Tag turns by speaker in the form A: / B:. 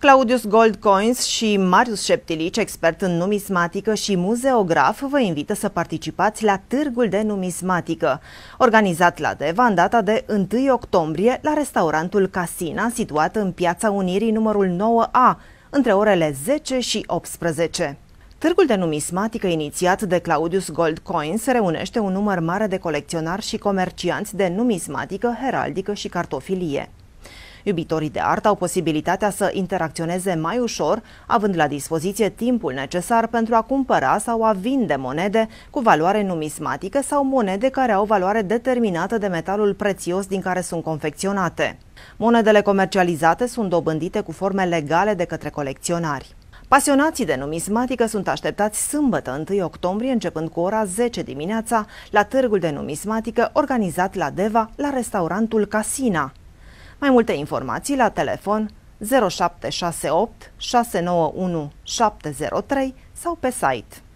A: Claudius Goldcoins și Marius Șeptilici, expert în numismatică și muzeograf, vă invită să participați la Târgul de Numismatică, organizat la Deva în data de 1 octombrie la restaurantul Casina, situat în Piața Unirii numărul 9A, între orele 10 și 18. Târgul de numismatică inițiat de Claudius Goldcoins reunește un număr mare de colecționari și comercianți de numismatică, heraldică și cartofilie. Iubitorii de artă au posibilitatea să interacționeze mai ușor, având la dispoziție timpul necesar pentru a cumpăra sau a vinde monede cu valoare numismatică sau monede care au valoare determinată de metalul prețios din care sunt confecționate. Monedele comercializate sunt dobândite cu forme legale de către colecționari. Pasionații de numismatică sunt așteptați sâmbătă 1 octombrie, începând cu ora 10 dimineața, la târgul de numismatică organizat la Deva, la restaurantul Casina. Mai multe informații la telefon 0768 691703 sau pe site.